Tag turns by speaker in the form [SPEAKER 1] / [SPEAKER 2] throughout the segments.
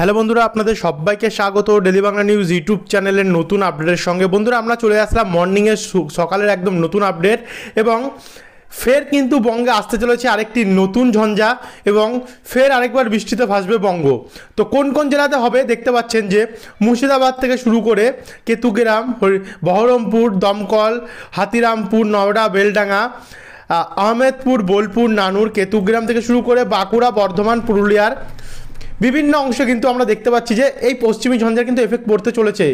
[SPEAKER 1] hello বন্ধুরা আপনাদের সবাইকে স্বাগত ডেলি বাংলা নিউজ ইউটিউব চ্যানেলের নতুন আপডেটের সঙ্গে বন্ধুরা আমরা চলে আসলাম মর্নিংয়ের সকালের একদম নতুন আপডেট এবং ফের কিন্তু বঙ্গে আসতে চলেছে আরেকটি নতুন ঝঞ্ঝা এবং ফের আরেকবার বৃষ্টিতে ভাসবে বঙ্গ তো কোন কোন জেলাতে হবে দেখতে পাচ্ছেন যে মুর্শিদাবাদ থেকে শুরু করে কেতুগ্রাম বহরমপুর দমকল হাতিরামপুর নওডা বেলডাঙ্গা আহমেদপুর বোলপুর নানুর কেতুগ্রাম থেকে শুরু করে বাঁকুড়া বর্ধমান পুরুলিয়ার বিভিন্ন অংশে কিন্তু আমরা দেখতে পাচ্ছি যে এই পশ্চিমী ঝঞ্ঝার কিন্তু এফেক্ট পড়তে চলেছে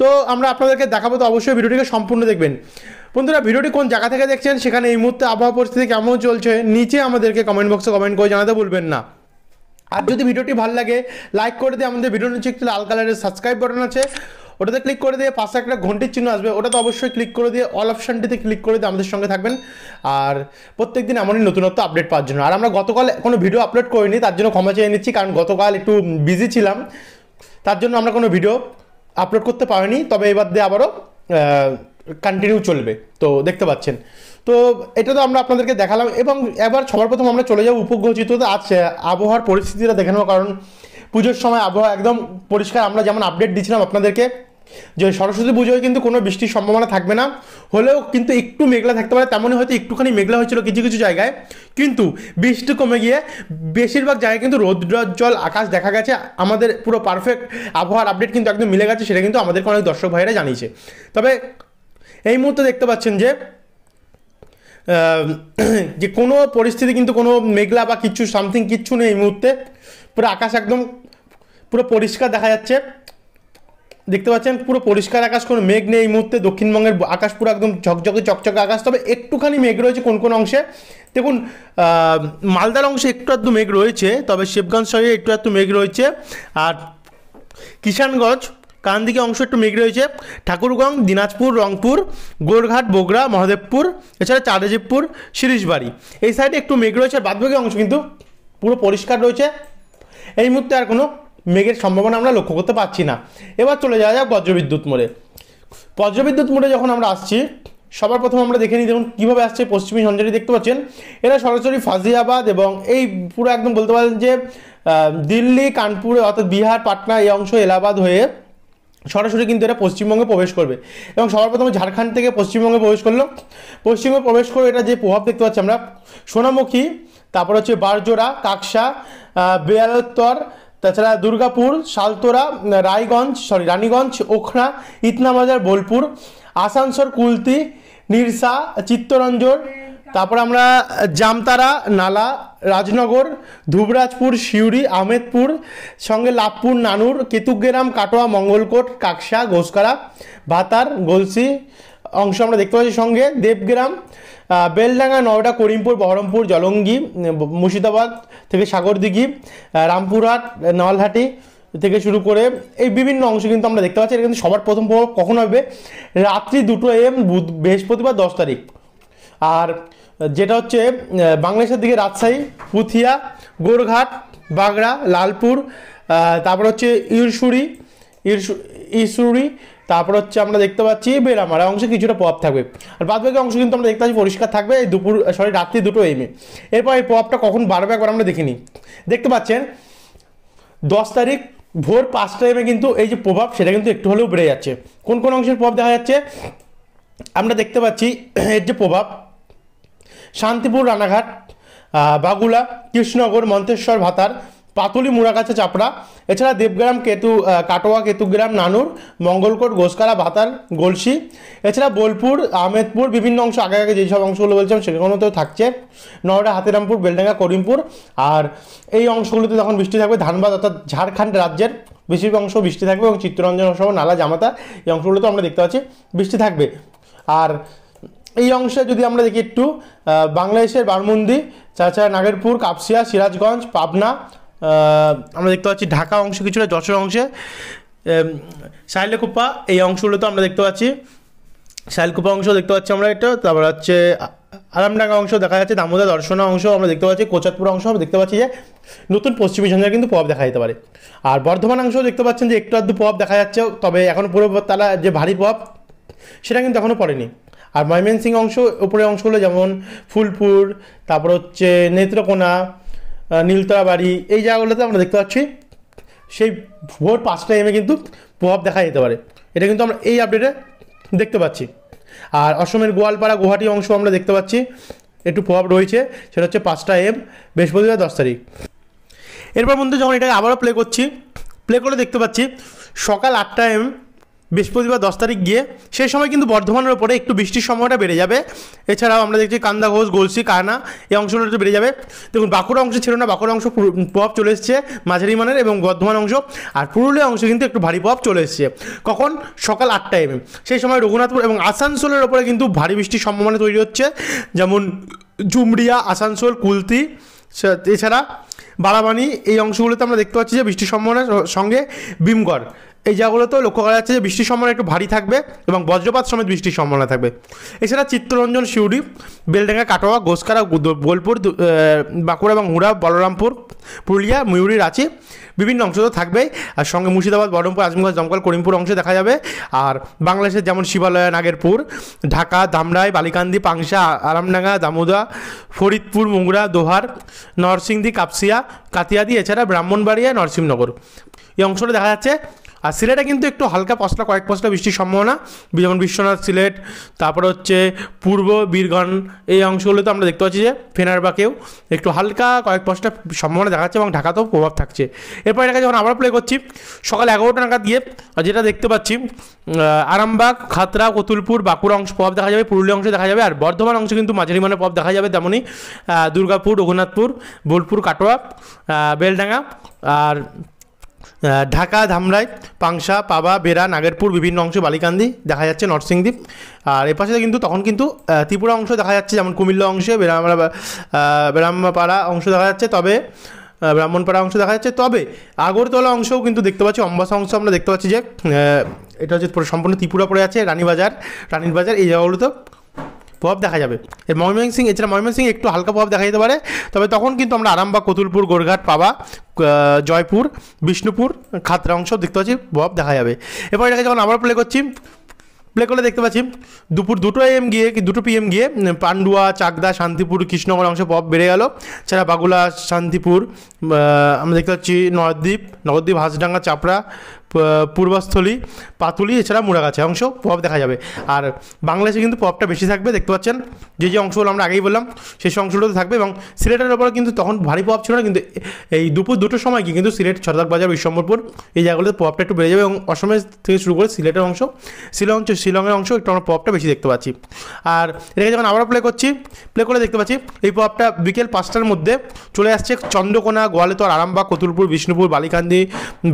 [SPEAKER 1] তো আমরা আপনাদেরকে দেখাবো তো অবশ্যই ভিডিওটিকে সম্পূর্ণ দেখবেন বন্ধুরা ভিডিওটি কোন জায়গা থেকে দেখছেন সেখানে এই মুহূর্তে আবহাওয়া পরিস্থিতি কেমন চলছে নিচে আমাদেরকে কমেন্ট বক্সে কমেন্ট করে জানাতে ভুলবেন না আর যদি ভিডিওটি ভালো লাগে লাইক করে দিয়ে আমাদের ভিডিও নিচে একটি লাল কালারের সাবস্ক্রাইব বাটন আছে ওটাতে ক্লিক করে দিয়ে পাশে একটা ঘন্টির চিহ্ন আসবে ওটাতে অবশ্যই ক্লিক করে দিয়ে অল অপশানটিতে ক্লিক করে দিয়ে আমাদের সঙ্গে থাকবেন আর প্রত্যেক দিন এমনই নতুনত্ব আপডেট পাওয়ার জন্য আর আমরা গতকাল কোনো ভিডিও আপলোড করিনি তার জন্য ক্ষমা চেয়ে নিচ্ছি কারণ গতকাল একটু বিজি ছিলাম তার জন্য আমরা কোনো ভিডিও আপলোড করতে পারিনি তবে এবার দিয়ে আবারও কন্টিনিউ চলবে তো দেখতে পাচ্ছেন তো এটা তো আমরা আপনাদেরকে দেখালাম এবং এবার সবার প্রথম আমরা চলে যাবো উপগ্রহ চিত্রতে আজ আবহাওয়ার পরিস্থিতিটা দেখে নেব কারণ পুজোর সময় আবহাওয়া একদম পরিষ্কার আমরা যেমন আপডেট দিয়েছিলাম আপনাদেরকে যে সরস্বতী পুজোয় কিন্তু কোনো বৃষ্টির সম্ভাবনা থাকবে না হলেও কিন্তু একটু মেঘলা থাকতে পারে তেমনই হয়তো একটুখানি মেঘলা হয়েছিল কিছু কিছু জায়গায় কিন্তু বৃষ্টি কমে গিয়ে বেশিরভাগ জায়গায় কিন্তু রৌদ্র জল আকাশ দেখা গেছে আমাদের পুরো পারফেক্ট আবহাওয়ার আপডেট কিন্তু একদম মিলে গেছে সেটা কিন্তু আমাদেরকে অনেক দর্শক ভাইরা জানিয়েছে তবে এই মুহূর্তে দেখতে পাচ্ছেন যে যে কোনো পরিস্থিতি কিন্তু কোনো মেঘলা বা কিছু সামথিং কিচ্ছু নেই এই মুহূর্তে পুরো আকাশ একদম পুরো পরিষ্কার দেখা যাচ্ছে দেখতে পাচ্ছেন পুরো পরিষ্কার আকাশ কোনো মেঘ নেই এই মুহূর্তে দক্ষিণবঙ্গের আকাশ পুরো একদম ঝকঝকে চকচকে আকাশ তবে একটুখানি মেঘ রয়েছে কোন কোন অংশে দেখুন মালদার অংশে একটু আধটু মেঘ রয়েছে তবে শিবগঞ্জ শহরে একটু আধটু মেঘ রয়েছে আর কিষানগঞ্জ কান্দিকে অংশ একটু মেঘ রয়েছে ঠাকুরগঞ্জ দিনাজপুর রংপুর গোরঘাট বগরা মহাদেবপুর এছাড়া চারাজিবপুর শিরিশবাড়ি এই সাইডে একটু মেঘ রয়েছে বাদবাকি অংশ কিন্তু পুরো পরিষ্কার রয়েছে এই মুহূর্তে আর কোনো মেঘের সম্ভাবনা আমরা লক্ষ্য করতে পারছি না এবার চলে যাওয়া যাক বজ্রবিদ্যুৎ মোড়ে বজ্রবিদ্যুৎ মোড়ে যখন আমরা আসছি সবার প্রথম আমরা দেখে নিই দেখুন কীভাবে আসছে পশ্চিমী ঝঞ্ঝারি দেখতে পাচ্ছেন এরা সরাসরি ফাজিয়াবাদ এবং এই পুরো একদম বলতে পারেন যে দিল্লি কানপুর অর্থাৎ বিহার পাটনা এই অংশ এলাহাবাদ হয়ে সরাসরি কিন্তু এটা পশ্চিমবঙ্গে প্রবেশ করবে এবং সবার প্রথমে ঝাড়খণ্ড থেকে পশ্চিমবঙ্গে প্রবেশ করলো পশ্চিমবঙ্গে প্রবেশ করে এটা যে প্রভাব দেখতে পাচ্ছি আমরা সোনামুখী তারপর হচ্ছে বারজোড়া কাকসা বেয়ালত্তর তাছাড়া দুর্গাপুর শালতোরা রায়গঞ্জ সরি রানীগঞ্জ ওখনা ইতনাবাজার বোলপুর আসানসোল কুলতি নিরসা চিত্তরঞ্জন তারপর আমরা জামতারা নালা রাজনগর ধুবরাজপুর সিউড়ি আহমেদপুর সঙ্গে লাভপুর নানুর কেতুগ্রাম কাটোয়া মঙ্গলকোট কাকসা ঘোষকারা ভাতার গলসি অংশ আমরা দেখতে পাচ্ছি সঙ্গে দেবগ্রাম বেলডাঙ্গা নওডা করিমপুর বহরমপুর জলঙ্গি মুর্শিদাবাদ থেকে সাগরদিঘি রামপুরহাট নলহাটি থেকে শুরু করে এই বিভিন্ন অংশ কিন্তু আমরা দেখতে পাচ্ছি এটা কিন্তু সবার প্রথম প্রভাব কখন হবে রাত্রি দুটো এম বুধ বৃহস্পতিবার দশ তারিখ আর যেটা হচ্ছে বাংলাদেশের দিকে রাজশাহী পুথিয়া গোরঘাট বাগড়া লালপুর তারপর হচ্ছে ইরসুড়ি ইরসু ইসুরি তারপর হচ্ছে আমরা দেখতে পাচ্ছি বেরামারা অংশে কিছুটা প্রভাব থাকবে আর বাদবাকি অংশ কিন্তু আমরা দেখতে পাচ্ছি পরিষ্কার থাকবে দুপুর সরি রাত্রি দুটো এমে এরপর এই প্রভাবটা কখন বাড়বে একবার আমরা দেখিনি দেখতে পাচ্ছেন দশ তারিখ ভোর পাঁচটা এমে কিন্তু এই যে প্রভাব সেটা কিন্তু একটু হলেও বেড়ে যাচ্ছে কোন কোন অংশের প্রভাব দেখা যাচ্ছে আমরা দেখতে পাচ্ছি এর যে প্রভাব শান্তিপুর রানাঘাট বাগুলা কৃষ্ণনগর মন্তেশ্বর ভাতার পাতুলি মুড়াকাছা চাপড়া এছাড়া দেবগ্রাম কেতু কাটোয়া কেতুগ্রাম নানুর মঙ্গলকোট গোসকারা বাতাল গলসি এছাড়া বোলপুর আহমেদপুর বিভিন্ন অংশ আগে আগে যেসব অংশগুলো বলছিলাম সেগুলোতেও থাকছে নওডা হাতিরামপুর বেলডাঙ্গা করিমপুর আর এই অংশগুলোতে যখন বৃষ্টি থাকবে ধানবাদ অর্থাৎ ঝাড়খণ্ড রাজ্যের বেশিরভাগ অংশ বৃষ্টি থাকবে এবং চিত্তরঞ্জন সহ নালা জামাতা এই অংশগুলোতেও আমরা দেখতে পাচ্ছি বৃষ্টি থাকবে আর এই অংশে যদি আমরা দেখি একটু বাংলাদেশের বারমুন্দি চাচা নাগেরপুর কাপসিয়া সিরাজগঞ্জ পাবনা আমরা দেখতে পাচ্ছি ঢাকা অংশ কিছুটা যশোর অংশে শাইলকুপা এই অংশগুলোতে আমরা দেখতে পাচ্ছি শাইলকুপা অংশ দেখতে পাচ্ছি আমরা এটা তারপর হচ্ছে আরামডাঙ্গা অংশ দেখা যাচ্ছে দামোদর দর্শনা অংশ আমরা দেখতে পাচ্ছি কোচাতপুর অংশ আমরা দেখতে পাচ্ছি যে নতুন পশ্চিমী সন্ধ্যায় কিন্তু প্রভাব দেখা যেতে পারে আর বর্ধমান অংশ দেখতে পাচ্ছেন যে একটু আধটু প্রভাব দেখা যাচ্ছে তবে এখন পুরো তারা যে ভারী প্রভাব সেটা কিন্তু এখনও পড়েনি আর ময়মনসিংহ অংশ উপরে অংশগুলো যেমন ফুলপুর তারপর হচ্ছে নেত্রকোনা নীলতলা বাড়ি এই জায়গাগুলোতে আমরা দেখতে পাচ্ছি সেই ভোর পাঁচটা এমে কিন্তু প্রভাব দেখা যেতে পারে এটা কিন্তু আমরা এই আপডেটে দেখতে পাচ্ছি আর অসমের গোয়ালপাড়া গুয়াহাটি অংশ আমরা দেখতে পাচ্ছি একটু প্রভাব রয়েছে সেটা হচ্ছে পাঁচটা এম বৃহস্পতিবার দশ তারিখ এরপর বন্ধু যখন এটাকে আবারও প্লে করছি প্লে করে দেখতে পাচ্ছি সকাল আটটা এম বৃহস্পতিবার দশ তারিখ গিয়ে সেই সময় কিন্তু বর্ধমানের ওপরে একটু বৃষ্টির সময়টা বেড়ে যাবে এছাড়াও আমরা দেখছি কান্দা ঘোষ গোলসি কাহানা এই অংশগুলো একটু বেড়ে যাবে দেখুন বাঁকুড়া অংশ ছিল না বাঁকুড়া অংশ প্রভাব চলে এসছে মাঝারি মানের এবং বর্ধমান অংশ আর পুরুলিয়া অংশ কিন্তু একটু ভারী প্রভাব চলে এসছে কখন সকাল আটটা এমএম সেই সময় রঘুনাথপুর এবং আসানসোলের ওপরে কিন্তু ভারী বৃষ্টির সম্ভাবনা তৈরি হচ্ছে যেমন জুমড়িয়া আসানসোল কুলতি এছাড়া বারাবানি এই অংশগুলোতে আমরা দেখতে পাচ্ছি যে বৃষ্টির সম্ভাবনার সঙ্গে ভীমগড় এই জায়গাগুলোতেও লক্ষ্য করা যাচ্ছে যে বৃষ্টির সম্ভাবনা একটু ভারী থাকবে এবং বজ্রপাত সমেত বৃষ্টির সম্ভাবনা থাকবে এছাড়া চিত্তরঞ্জন শিউরি বেলডেঙ্গা কাটোয়া গোসকারা বোলপুর বাঁকুড়া এবং হুড়া বলরামপুর পুরুলিয়া ময়ূরী রাঁচি বিভিন্ন অংশ তো থাকবেই আর সঙ্গে মুর্শিদাবাদ বহরমপুর আজমগঞ্জ দমকল করিমপুর অংশে দেখা যাবে আর বাংলাদেশের যেমন শিবালয় নাগেরপুর ঢাকা ধামরাই বালিকান্দি পাংশা আরামডাঙ্গা দামোদা ফরিদপুর মুংরা দোহার নরসিংদী কাপসিয়া কাতিয়াদি এছাড়া ব্রাহ্মণবাড়িয়া নরসিংনগর এই অংশটা দেখা যাচ্ছে আর সিলেটে কিন্তু একটু হালকা পশলা কয়েক পশলা বৃষ্টির সম্ভাবনা যেমন বিশ্বনাথ সিলেট তারপর হচ্ছে পূর্ব বীরগণ এই অংশগুলোতে আমরা দেখতে পাচ্ছি যে ফেনারবাকেও একটু হালকা কয়েক পশলা সম্ভাবনা দেখাচ্ছে এবং ঢাকাতেও প্রভাব থাকছে এরপর এটাকে যখন আবার প্লে করছি সকাল এগারোটা নাগাদ গিয়ে যেটা দেখতে পাচ্ছি আরামবাগ খাতরা কতুলপুর বাঁকুড়া অংশ প্রভাব দেখা যাবে পুরুলিয়া অংশে দেখা যাবে আর বর্ধমান অংশে কিন্তু মাঝারি মানের প্রভাব দেখা যাবে তেমনই দুর্গাপুর রঘুনাথপুর বোলপুর কাটোয়া বেলডাঙ্গা আর ঢাকা ধামরাই পাংশা পাবা বেড়া নাগেরপুর বিভিন্ন অংশ বালিকান্দি দেখা যাচ্ছে নরসিংদ্বীপ আর এপাশে কিন্তু তখন কিন্তু ত্রিপুরা অংশ দেখা যাচ্ছে যেমন কুমিল্লা অংশে বেড়ামরা বেড়ামাপাড়া অংশ দেখা যাচ্ছে তবে ব্রাহ্মণপাড়া অংশ দেখা যাচ্ছে তবে আগরতলা অংশও কিন্তু দেখতে পাচ্ছি অম্বাসা অংশ আমরা দেখতে পাচ্ছি যে এটা হচ্ছে সম্পূর্ণ ত্রিপুরা পড়ে আছে রানীবাজার রানীর বাজার এই জায়গাগুলোতে প্রভাব দেখা যাবে এর ময়মনসিং এছাড়া ময়মনসিং একটু হালকা প্রভাব দেখা যেতে পারে তবে তখন কিন্তু আমরা আরামবাগ কতুলপুর গোরঘাট পাবা জয়পুর বিষ্ণুপুর খাতরা অংশ দেখতে পাচ্ছি প্রভাব দেখা যাবে এবার এটাকে যখন আবার প্লে করছি প্লে করলে দেখতে পাচ্ছি দুপুর দুটো এম গিয়ে কি দুটো পিএম গিয়ে পান্ডুয়া চাকদা শান্তিপুর কৃষ্ণগর অংশে পপ বেড়ে গেল ছাড়া বাগুলা শান্তিপুর আমরা দেখতে পাচ্ছি নবদ্বীপ নবদ্বীপ হাঁসডাঙ্গা চাপড়া পূর্বাস্থলী পাতুলি এছাড়া মুড়াগাছা অংশ প্রভাব দেখা যাবে আর বাংলাদেশে কিন্তু প্রভাবটা বেশি থাকবে দেখতে পাচ্ছেন যে যে অংশগুলো আমরা আগেই বললাম সেই অংশগুলোতে থাকবে এবং সিলেটের ওপরে কিন্তু তখন ভারী প্রভাব ছিল না কিন্তু এই দুপুর দুটোর সময় কি কিন্তু সিলেট বাজার বিশ্বম্বরপুর এই জায়গাগুলোতে প্রভাবটা একটু বেড়ে যাবে এবং অসমের থেকে শুরু করে সিলেটের অংশ শিলং শিলংয়ের অংশ একটু আমরা প্রভাবটা বেশি দেখতে পাচ্ছি আর এটাকে যখন আবার প্লে করছি প্লে করে দেখতে পাচ্ছি এই প্রভাবটা বিকেল পাঁচটার মধ্যে চলে আসছে চন্দ্রকোনা গোয়ালেতর আরামবাগ কতুলপুর বিষ্ণুপুর বালিকান্দি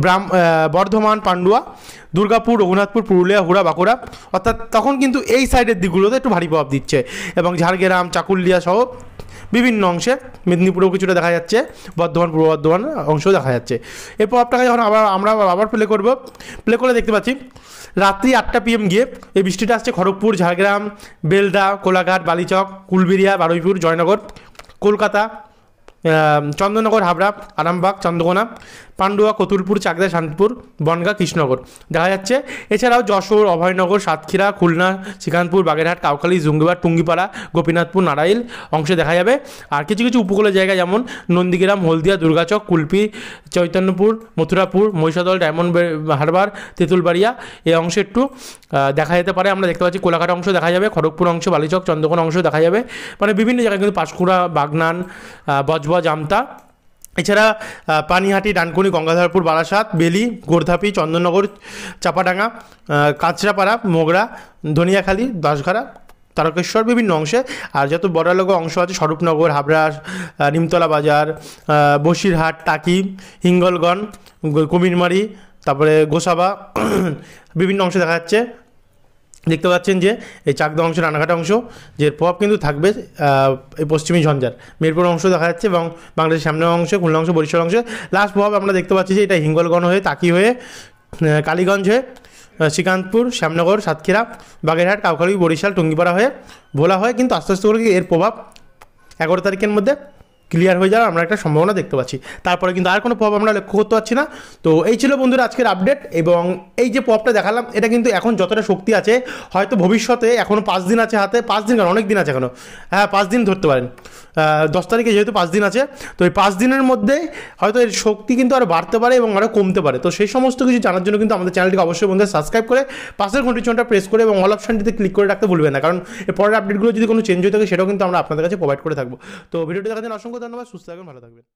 [SPEAKER 1] ব্রাম বর্ধমান বর্ধমান পান্ডুয়া দুর্গাপুর রঘুনাথপুর পুরুলিয়া হুড়া বাঁকুড়া অর্থাৎ তখন কিন্তু এই সাইডের দিকগুলোতে একটু ভারী প্রভাব দিচ্ছে এবং ঝাড়গ্রাম চাকুলিয়া সহ বিভিন্ন অংশে মেদিনীপুরেও কিছুটা দেখা যাচ্ছে বর্ধমান পূর্ব বর্ধমান অংশেও দেখা যাচ্ছে এই প্রভাবটাকে যখন আবার আমরা আবার প্লে করব প্লে করে দেখতে পাচ্ছি রাত্রি আটটা পিএম গিয়ে এই বৃষ্টিটা আসছে খড়গপুর ঝাড়গ্রাম বেলদা কোলাঘাট বালিচক কুলবিরিয়া বারুইপুর জয়নগর কলকাতা চন্দননগর হাবড়া আরামবাগ চন্দ্রকোনা পান্ডুয়া কতুলপুর চাকদা শান্তপুর বনগা কৃষ্ণনগর দেখা যাচ্ছে এছাড়াও যশোর অভয়নগর সাতক্ষীরা খুলনা শ্রীকান্তপুর বাগেরহাট কাউখালী জুঙ্গিবার টুঙ্গিপাড়া গোপীনাথপুর নারাইল অংশে দেখা যাবে আর কিছু কিছু উপকূলের জায়গা যেমন নন্দীগ্রাম হলদিয়া দুর্গাচক কুলপি চৈতন্যপুর মথুরাপুর মহিষাদল ডায়মন্ড হারবার তেঁতুলবাড়িয়া এই অংশে একটু দেখা যেতে পারে আমরা দেখতে পাচ্ছি কোলাঘাট অংশ দেখা যাবে খড়গপুর অংশ বালিচক চন্দ্রকোনা অংশ দেখা যাবে মানে বিভিন্ন জায়গায় কিন্তু পাঁশকুড়া বাগনান বজবজ আমতা এছাড়া পানিহাটি ডানকুনি গঙ্গাধরপুর বারাসাত বেলি গোর্ধাপি চন্দননগর চাপাডাঙ্গা কাঁচরাপাড়া মোগরা ধনিয়াখালী দাসঘাড়া তারকেশ্বর বিভিন্ন অংশে আর যত বড়ালোক অংশ আছে স্বরূপনগর হাবড়া নিমতলা বাজার বসিরহাট টাকি হিঙ্গলগঞ্জ কুমিরমারি তারপরে গোসাবা বিভিন্ন অংশে দেখা যাচ্ছে দেখতে পাচ্ছেন যে এই চাকদা অংশ রানাঘাট অংশ যে প্রভাব কিন্তু থাকবে এই পশ্চিমী ঝঞ্ঝার মিরপুর অংশ দেখা যাচ্ছে এবং বাংলাদেশের সামনে অংশ খুলনা অংশ বরিশাল অংশ লাস্ট প্রভাব আমরা দেখতে পাচ্ছি যে এটা হিঙ্গলগণ হয়ে তাকি হয়ে কালীগঞ্জ হয়ে শ্রীকান্তপুর শ্যামনগর সাতক্ষীরা বাগেরহাট কাউখালী বরিশাল টুঙ্গিপাড়া হয়ে ভোলা হয় কিন্তু আস্তে আস্তে করে এর প্রভাব এগারো তারিখের মধ্যে ক্লিয়ার হয়ে যাওয়ার আমরা একটা সম্ভাবনা দেখতে পাচ্ছি তারপরে কিন্তু আর কোনো পপ আমরা লক্ষ্য করতে পারছি না তো এই ছিল বন্ধুরা আজকের আপডেট এবং এই যে পপটা দেখালাম এটা কিন্তু এখন যতটা শক্তি আছে হয়তো ভবিষ্যতে এখনও পাঁচ দিন আছে হাতে পাঁচ দিন কেন অনেক দিন আছে এখনও হ্যাঁ পাঁচ দিন ধরতে পারেন দশ তারিখে যেহেতু পাঁচ দিন আছে তো এই পাঁচ দিনের মধ্যে হয়তো এর শক্তি কিন্তু আরও বাড়তে পারে এবং আরও কমতে পারে তো সেই সমস্ত কিছু জানার জন্য কিন্তু আমাদের চ্যানেলটিকে অবশ্যই বন্ধু সাবস্ক্রাইব করে পাশের ঘন্টিচনটা প্রেস করে এবং অল অপশানটিতে ক্লিক করে রাখতে ভুলবেন না কারণ এর পরের আপডেটগুলো যদি কোনো চেঞ্জ হয়ে থাকে সেটাও কিন্তু আমরা আপনাদের কাছে প্রোভাইড করে থাকবো তো ভিডিওটি দেখার জন্য অসংখ্য ধন্যবাদ সুস্থ থাকবেন ভালো থাকবেন